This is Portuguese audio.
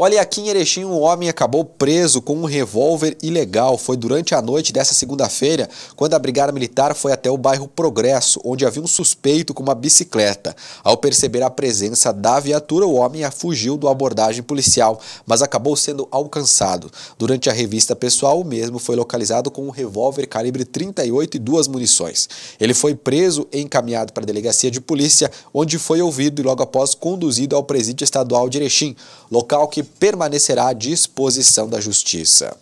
Olha, aqui em Erechim, um homem acabou preso com um revólver ilegal. Foi durante a noite dessa segunda-feira, quando a Brigada Militar foi até o bairro Progresso, onde havia um suspeito com uma bicicleta. Ao perceber a presença da viatura, o homem fugiu da abordagem policial, mas acabou sendo alcançado. Durante a revista pessoal, o mesmo foi localizado com um revólver calibre 38 e duas munições. Ele foi preso e encaminhado para a delegacia de polícia, onde foi ouvido e logo após conduzido ao presídio estadual de Erechim, local que permanecerá à disposição da Justiça.